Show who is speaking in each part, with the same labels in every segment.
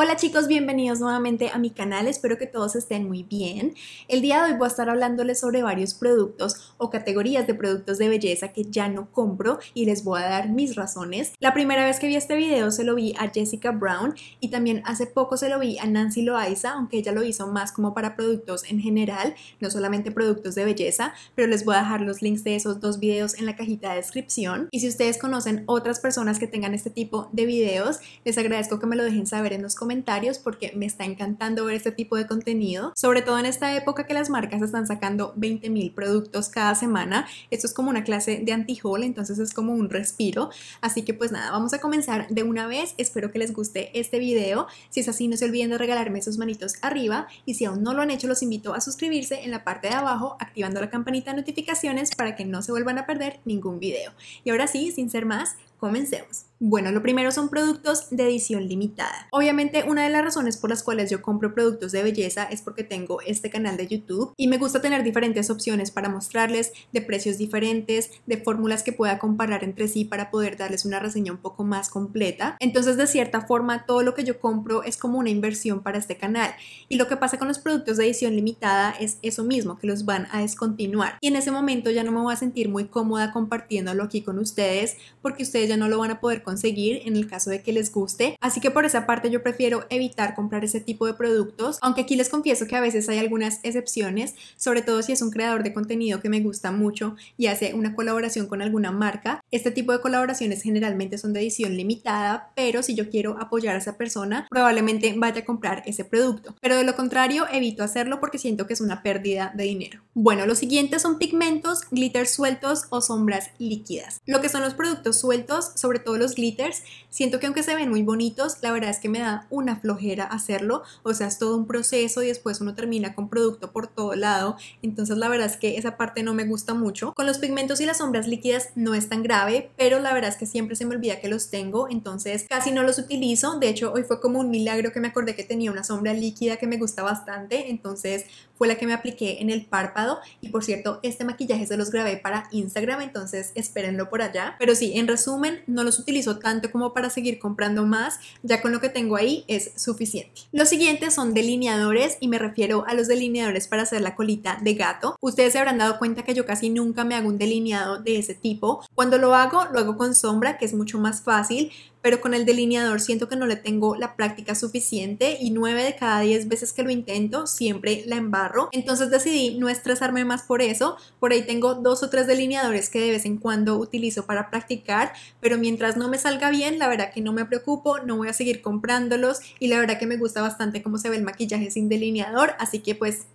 Speaker 1: Hola chicos, bienvenidos nuevamente a mi canal, espero que todos estén muy bien. El día de hoy voy a estar hablándoles sobre varios productos o categorías de productos de belleza que ya no compro y les voy a dar mis razones. La primera vez que vi este video se lo vi a Jessica Brown y también hace poco se lo vi a Nancy Loaiza, aunque ella lo hizo más como para productos en general, no solamente productos de belleza, pero les voy a dejar los links de esos dos videos en la cajita de descripción. Y si ustedes conocen otras personas que tengan este tipo de videos, les agradezco que me lo dejen saber en los comentarios comentarios porque me está encantando ver este tipo de contenido, sobre todo en esta época que las marcas están sacando 20 mil productos cada semana. Esto es como una clase de anti-haul, entonces es como un respiro. Así que pues nada, vamos a comenzar de una vez. Espero que les guste este video. Si es así, no se olviden de regalarme sus manitos arriba y si aún no lo han hecho, los invito a suscribirse en la parte de abajo activando la campanita de notificaciones para que no se vuelvan a perder ningún video. Y ahora sí, sin ser más, Comencemos. Bueno, lo primero son productos de edición limitada. Obviamente una de las razones por las cuales yo compro productos de belleza es porque tengo este canal de YouTube y me gusta tener diferentes opciones para mostrarles de precios diferentes, de fórmulas que pueda comparar entre sí para poder darles una reseña un poco más completa. Entonces de cierta forma todo lo que yo compro es como una inversión para este canal y lo que pasa con los productos de edición limitada es eso mismo, que los van a descontinuar y en ese momento ya no me voy a sentir muy cómoda compartiéndolo aquí con ustedes porque ustedes ya no lo van a poder conseguir en el caso de que les guste. Así que por esa parte yo prefiero evitar comprar ese tipo de productos, aunque aquí les confieso que a veces hay algunas excepciones, sobre todo si es un creador de contenido que me gusta mucho y hace una colaboración con alguna marca. Este tipo de colaboraciones generalmente son de edición limitada, pero si yo quiero apoyar a esa persona, probablemente vaya a comprar ese producto. Pero de lo contrario, evito hacerlo porque siento que es una pérdida de dinero. Bueno, los siguientes son pigmentos, glitter sueltos o sombras líquidas. Lo que son los productos sueltos sobre todo los glitters, siento que aunque se ven muy bonitos, la verdad es que me da una flojera hacerlo, o sea, es todo un proceso y después uno termina con producto por todo lado, entonces la verdad es que esa parte no me gusta mucho. Con los pigmentos y las sombras líquidas no es tan grave, pero la verdad es que siempre se me olvida que los tengo, entonces casi no los utilizo, de hecho hoy fue como un milagro que me acordé que tenía una sombra líquida que me gusta bastante, entonces fue la que me apliqué en el párpado y por cierto, este maquillaje se los grabé para Instagram, entonces espérenlo por allá. Pero sí, en resumen, no los utilizo tanto como para seguir comprando más, ya con lo que tengo ahí es suficiente. Los siguientes son delineadores y me refiero a los delineadores para hacer la colita de gato. Ustedes se habrán dado cuenta que yo casi nunca me hago un delineado de ese tipo. Cuando lo hago, lo hago con sombra, que es mucho más fácil, pero con el delineador siento que no le tengo la práctica suficiente y 9 de cada 10 veces que lo intento siempre la embarro. Entonces decidí no estresarme más por eso. Por ahí tengo dos o tres delineadores que de vez en cuando utilizo para practicar, pero mientras no me salga bien, la verdad que no me preocupo, no voy a seguir comprándolos y la verdad que me gusta bastante cómo se ve el maquillaje sin delineador, así que pues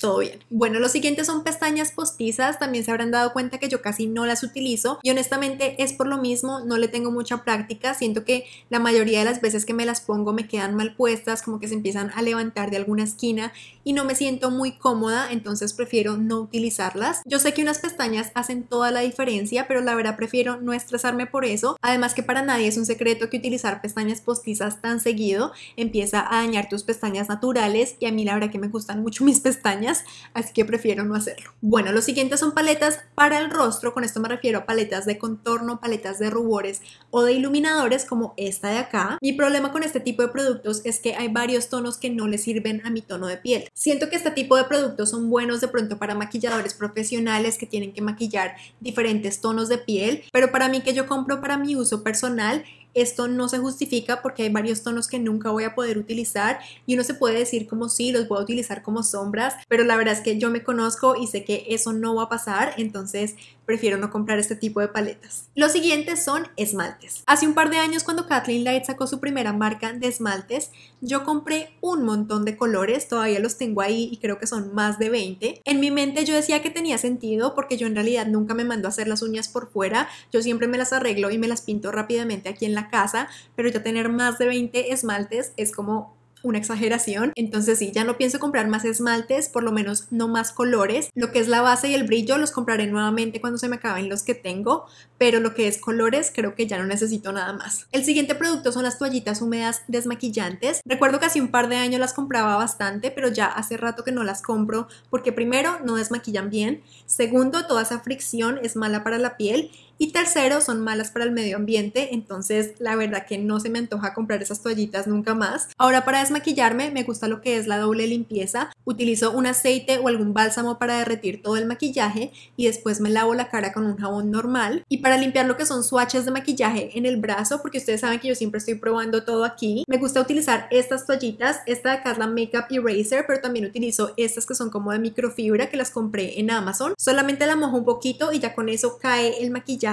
Speaker 1: todo bien. Bueno, los siguientes son pestañas postizas, también se habrán dado cuenta que yo casi no las utilizo y honestamente es por lo mismo, no le tengo mucha práctica, siento que la mayoría de las veces que me las pongo me quedan mal puestas, como que se empiezan a levantar de alguna esquina y no me siento muy cómoda, entonces prefiero no utilizarlas. Yo sé que unas pestañas hacen toda la diferencia, pero la verdad prefiero no estresarme por eso, además que para nadie es un secreto que utilizar pestañas postizas tan seguido empieza a dañar tus pestañas naturales y a mí la verdad que me gustan mucho mis pestañas así que prefiero no hacerlo. Bueno, los siguientes son paletas para el rostro, con esto me refiero a paletas de contorno, paletas de rubores o de iluminadores como esta de acá. Mi problema con este tipo de productos es que hay varios tonos que no le sirven a mi tono de piel. Siento que este tipo de productos son buenos de pronto para maquilladores profesionales que tienen que maquillar diferentes tonos de piel, pero para mí que yo compro para mi uso personal, esto no se justifica porque hay varios tonos que nunca voy a poder utilizar y uno se puede decir como sí, los voy a utilizar como sombras, pero la verdad es que yo me conozco y sé que eso no va a pasar, entonces prefiero no comprar este tipo de paletas. Los siguientes son esmaltes. Hace un par de años cuando Kathleen Light sacó su primera marca de esmaltes, yo compré un montón de colores, todavía los tengo ahí y creo que son más de 20. En mi mente yo decía que tenía sentido porque yo en realidad nunca me mando a hacer las uñas por fuera, yo siempre me las arreglo y me las pinto rápidamente aquí en la casa, pero ya tener más de 20 esmaltes es como una exageración. Entonces sí, ya no pienso comprar más esmaltes, por lo menos no más colores. Lo que es la base y el brillo los compraré nuevamente cuando se me acaben los que tengo, pero lo que es colores creo que ya no necesito nada más. El siguiente producto son las toallitas húmedas desmaquillantes. Recuerdo que hace un par de años las compraba bastante, pero ya hace rato que no las compro porque primero no desmaquillan bien, segundo toda esa fricción es mala para la piel y tercero, son malas para el medio ambiente, entonces la verdad que no se me antoja comprar esas toallitas nunca más. Ahora para desmaquillarme me gusta lo que es la doble limpieza. Utilizo un aceite o algún bálsamo para derretir todo el maquillaje y después me lavo la cara con un jabón normal. Y para limpiar lo que son swatches de maquillaje en el brazo, porque ustedes saben que yo siempre estoy probando todo aquí, me gusta utilizar estas toallitas. Esta de acá es la Makeup Eraser, pero también utilizo estas que son como de microfibra que las compré en Amazon. Solamente la mojo un poquito y ya con eso cae el maquillaje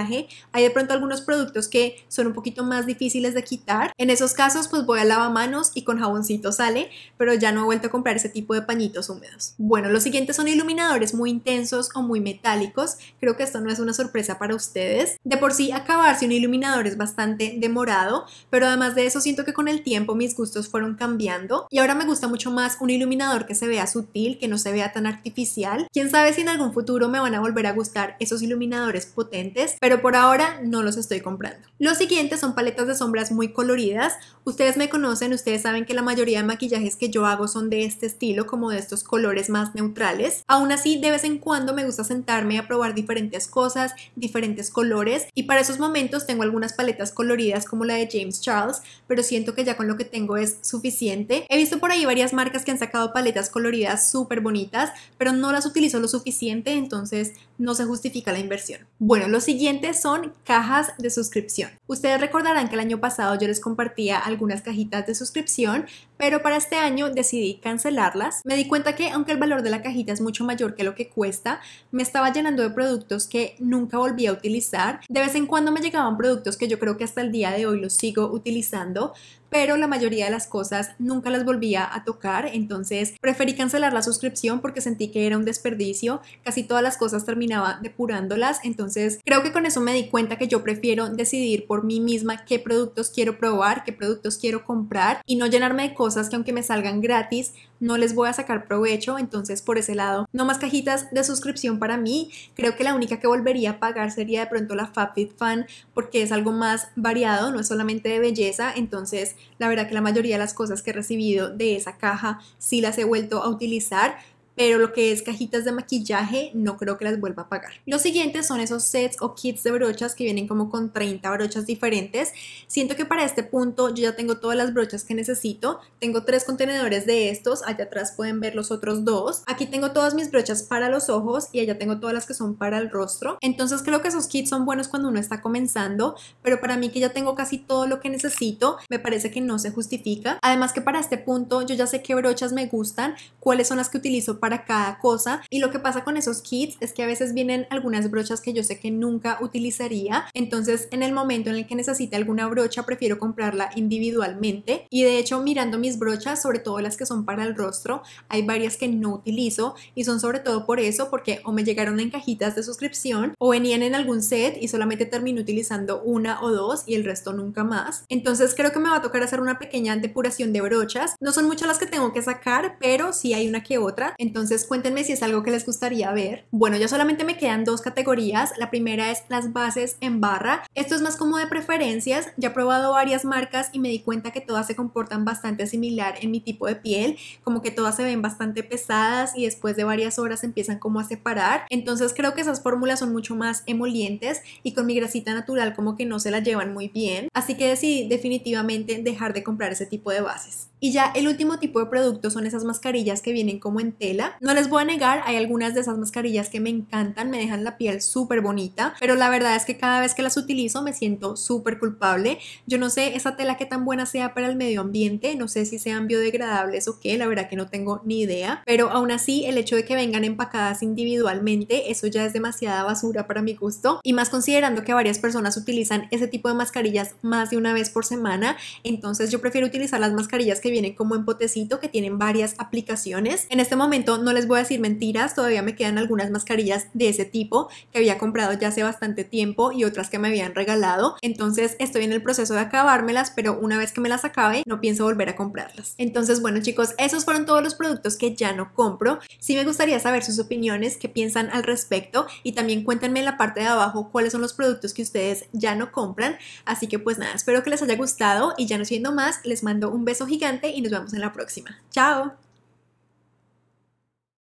Speaker 1: hay de pronto algunos productos que son un poquito más difíciles de quitar. En esos casos, pues voy a lavamanos y con jaboncito sale, pero ya no he vuelto a comprar ese tipo de pañitos húmedos. Bueno, los siguientes son iluminadores muy intensos o muy metálicos. Creo que esto no es una sorpresa para ustedes. De por sí, acabarse un iluminador es bastante demorado, pero además de eso siento que con el tiempo mis gustos fueron cambiando y ahora me gusta mucho más un iluminador que se vea sutil, que no se vea tan artificial. Quién sabe si en algún futuro me van a volver a gustar esos iluminadores potentes, pero por ahora no los estoy comprando. Los siguientes son paletas de sombras muy coloridas. Ustedes me conocen, ustedes saben que la mayoría de maquillajes que yo hago son de este estilo, como de estos colores más neutrales. Aún así, de vez en cuando me gusta sentarme a probar diferentes cosas, diferentes colores, y para esos momentos tengo algunas paletas coloridas como la de James Charles, pero siento que ya con lo que tengo es suficiente. He visto por ahí varias marcas que han sacado paletas coloridas súper bonitas, pero no las utilizo lo suficiente, entonces no se justifica la inversión. Bueno, lo siguientes son cajas de suscripción. Ustedes recordarán que el año pasado yo les compartía algunas cajitas de suscripción pero para este año decidí cancelarlas. Me di cuenta que aunque el valor de la cajita es mucho mayor que lo que cuesta, me estaba llenando de productos que nunca volví a utilizar. De vez en cuando me llegaban productos que yo creo que hasta el día de hoy los sigo utilizando, pero la mayoría de las cosas nunca las volvía a tocar, entonces preferí cancelar la suscripción porque sentí que era un desperdicio, casi todas las cosas terminaba depurándolas, entonces creo que con eso me di cuenta que yo prefiero decidir por mí misma qué productos quiero probar, qué productos quiero comprar y no llenarme de cosas cosas que aunque me salgan gratis, no les voy a sacar provecho, entonces por ese lado, no más cajitas de suscripción para mí. Creo que la única que volvería a pagar sería de pronto la Fan porque es algo más variado, no es solamente de belleza, entonces la verdad que la mayoría de las cosas que he recibido de esa caja sí las he vuelto a utilizar pero lo que es cajitas de maquillaje no creo que las vuelva a pagar. lo siguientes son esos sets o kits de brochas que vienen como con 30 brochas diferentes. Siento que para este punto yo ya tengo todas las brochas que necesito. Tengo tres contenedores de estos, allá atrás pueden ver los otros dos. Aquí tengo todas mis brochas para los ojos y allá tengo todas las que son para el rostro. Entonces creo que esos kits son buenos cuando uno está comenzando, pero para mí que ya tengo casi todo lo que necesito, me parece que no se justifica. Además que para este punto yo ya sé qué brochas me gustan, cuáles son las que utilizo para para cada cosa. Y lo que pasa con esos kits es que a veces vienen algunas brochas que yo sé que nunca utilizaría. Entonces en el momento en el que necesite alguna brocha prefiero comprarla individualmente. Y de hecho mirando mis brochas, sobre todo las que son para el rostro, hay varias que no utilizo y son sobre todo por eso porque o me llegaron en cajitas de suscripción o venían en algún set y solamente terminé utilizando una o dos y el resto nunca más. Entonces creo que me va a tocar hacer una pequeña depuración de brochas. No son muchas las que tengo que sacar, pero sí hay una que otra. Entonces cuéntenme si es algo que les gustaría ver. Bueno, ya solamente me quedan dos categorías. La primera es las bases en barra. Esto es más como de preferencias. Ya he probado varias marcas y me di cuenta que todas se comportan bastante similar en mi tipo de piel. Como que todas se ven bastante pesadas y después de varias horas empiezan como a separar. Entonces creo que esas fórmulas son mucho más emolientes y con mi grasita natural como que no se la llevan muy bien. Así que decidí definitivamente dejar de comprar ese tipo de bases. Y ya el último tipo de producto son esas mascarillas que vienen como en tela. No les voy a negar, hay algunas de esas mascarillas que me encantan, me dejan la piel súper bonita, pero la verdad es que cada vez que las utilizo me siento súper culpable. Yo no sé esa tela que tan buena sea para el medio ambiente, no sé si sean biodegradables o qué, la verdad que no tengo ni idea, pero aún así el hecho de que vengan empacadas individualmente, eso ya es demasiada basura para mi gusto, y más considerando que varias personas utilizan ese tipo de mascarillas más de una vez por semana, entonces yo prefiero utilizar las mascarillas que vienen como en potecito, que tienen varias aplicaciones. En este momento no les voy a decir mentiras, todavía me quedan algunas mascarillas de ese tipo que había comprado ya hace bastante tiempo y otras que me habían regalado. Entonces estoy en el proceso de acabármelas, pero una vez que me las acabe, no pienso volver a comprarlas. Entonces, bueno chicos, esos fueron todos los productos que ya no compro. si me gustaría saber sus opiniones, qué piensan al respecto y también cuéntenme en la parte de abajo cuáles son los productos que ustedes ya no compran. Así que pues nada, espero que les haya gustado y ya no siendo más, les mando un beso gigante y nos vemos en la próxima. Chao.